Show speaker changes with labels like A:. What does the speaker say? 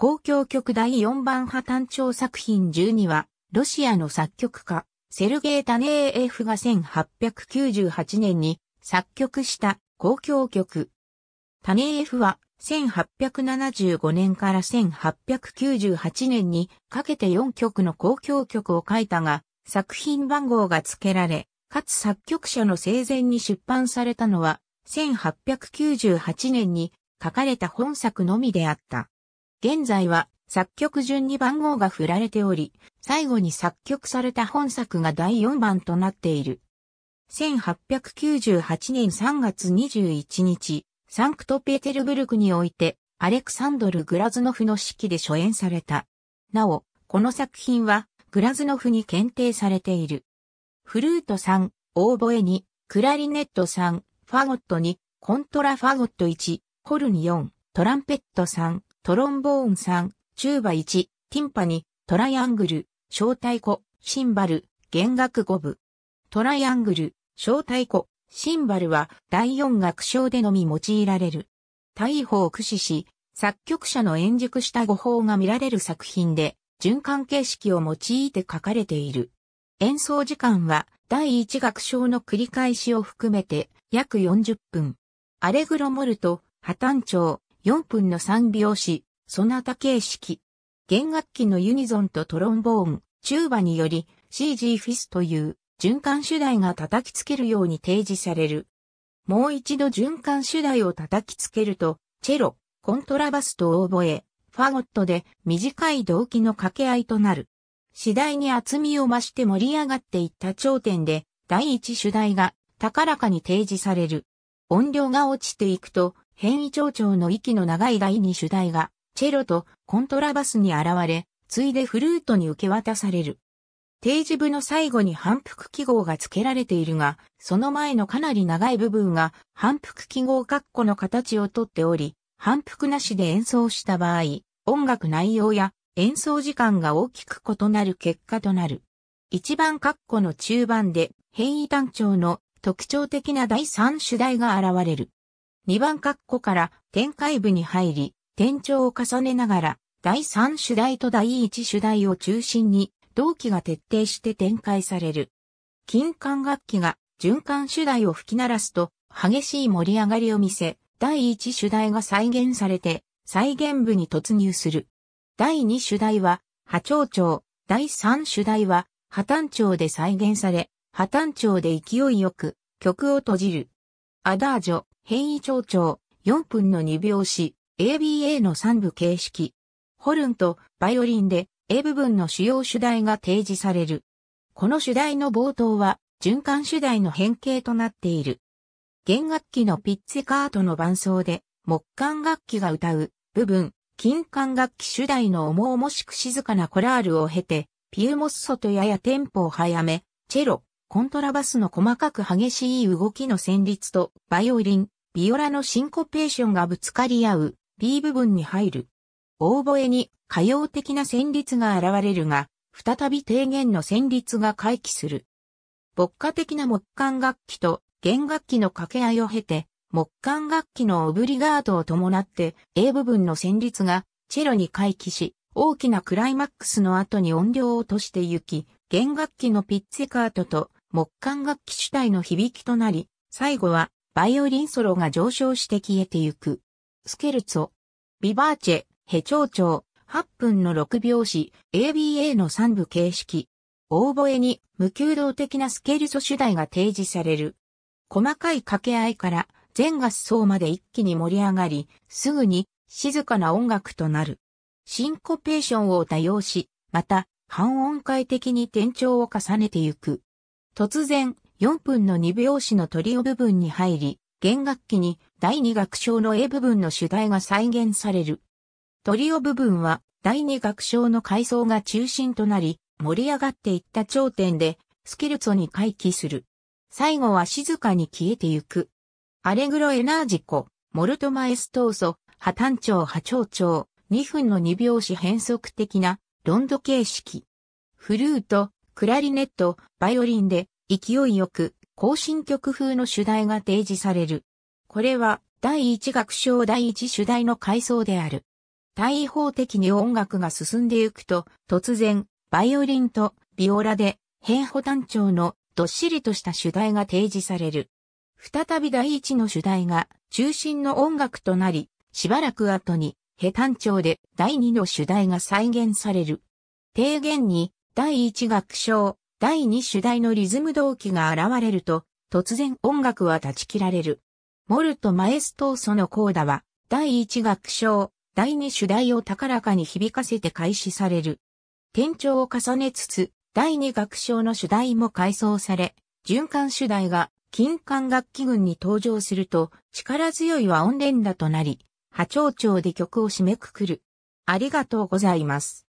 A: 公共曲第4番破綻調作品12は、ロシアの作曲家、セルゲイ・タネーエフが1898年に作曲した公共曲。タネーエフは1875年から1898年にかけて4曲の公共曲を書いたが、作品番号が付けられ、かつ作曲者の生前に出版されたのは、1898年に書かれた本作のみであった。現在は作曲順に番号が振られており、最後に作曲された本作が第4番となっている。1898年3月21日、サンクトペテルブルクにおいて、アレクサンドル・グラズノフの指揮で初演された。なお、この作品は、グラズノフに検定されている。フルート3、オーボエ2、クラリネット3、ファゴット2、コントラファゴット1、ホルン4、トランペット3、トロンボーン3、チューバ1、ティンパニ、トライアングル、小太鼓、シンバル、弦楽5部。トライアングル、小太鼓、シンバルは第4楽章でのみ用いられる。大砲を駆使し、作曲者の演熟した語法が見られる作品で、循環形式を用いて書かれている。演奏時間は第1楽章の繰り返しを含めて約40分。アレグロモルト、破綻調、4分の3拍子、そなた形式。弦楽器のユニゾンとトロンボーン、チューバにより CG フィスという循環主題が叩きつけるように提示される。もう一度循環主題を叩きつけると、チェロ、コントラバスとオーボエ、ファゴットで短い動機の掛け合いとなる。次第に厚みを増して盛り上がっていった頂点で、第一主題が高らかに提示される。音量が落ちていくと、変異蝶々の息の長い第二主題が、チェロとコントラバスに現れ、ついでフルートに受け渡される。定時部の最後に反復記号が付けられているが、その前のかなり長い部分が反復記号括弧の形をとっており、反復なしで演奏した場合、音楽内容や演奏時間が大きく異なる結果となる。一番括弧の中盤で変異単調の特徴的な第三主題が現れる。2番括弧から展開部に入り、転調を重ねながら、第3主題と第1主題を中心に、同期が徹底して展開される。金管楽器が循環主題を吹き鳴らすと、激しい盛り上がりを見せ、第1主題が再現されて、再現部に突入する。第2主題は、波長長、第3主題は、波短調で再現され、波短調で勢いよく、曲を閉じる。アダージョ、変異長々、4分の2拍子、ABA の3部形式。ホルンとバイオリンで A 部分の主要主題が提示される。この主題の冒頭は循環主題の変形となっている。弦楽器のピッツェ・カートの伴奏で木管楽器が歌う部分、金管楽器主題の重々しく静かなコラールを経て、ピューモッソとややテンポを早め、チェロ、コントラバスの細かく激しい動きの旋律と、バイオリン、ビオラのシンコペーションがぶつかり合う B 部分に入る。オーボエに歌謡的な旋律が現れるが、再び低弦の旋律が回帰する。牧歌的な木管楽器と弦楽器の掛け合いを経て、木管楽器のオブリガードを伴って A 部分の旋律がチェロに回帰し、大きなクライマックスの後に音量を落としてゆき、弦楽器のピッツェカートと木管楽器主体の響きとなり、最後はバイオリンソロが上昇して消えてゆく。スケルツォ、ビバーチェ、ヘ長調、8分の6拍子、ABA の3部形式。オーボエに無給動的なスケルツォ主題が提示される。細かい掛け合いから全合奏まで一気に盛り上がり、すぐに静かな音楽となる。シンコペーションを多用し、また半音階的に転調を重ねてゆく。突然、4分の2拍子のトリオ部分に入り、弦楽器に第2楽章の A 部分の主題が再現される。トリオ部分は第2楽章の階層が中心となり、盛り上がっていった頂点でスキルツォに回帰する。最後は静かに消えてゆく。アレグロエナージコ、モルトマエストーソ、破単調波長調、2分の2拍子変則的なロンド形式。フルート、クラリネット、バイオリンで勢いよく、行進曲風の主題が提示される。これは、第一楽章第一主題の階層である。対位法的に音楽が進んでゆくと、突然、バイオリンとビオラで、変歩単調のどっしりとした主題が提示される。再び第一の主題が中心の音楽となり、しばらく後に、ヘ単調で第二の主題が再現される。提言に、第一楽章、第2主題のリズム動機が現れると、突然音楽は断ち切られる。モルト・マエストーソのコーダは、第1楽章、第2主題を高らかに響かせて開始される。転調を重ねつつ、第2楽章の主題も改装され、循環主題が金管楽器群に登場すると、力強い和音連打となり、波長調で曲を締めくくる。ありがとうございます。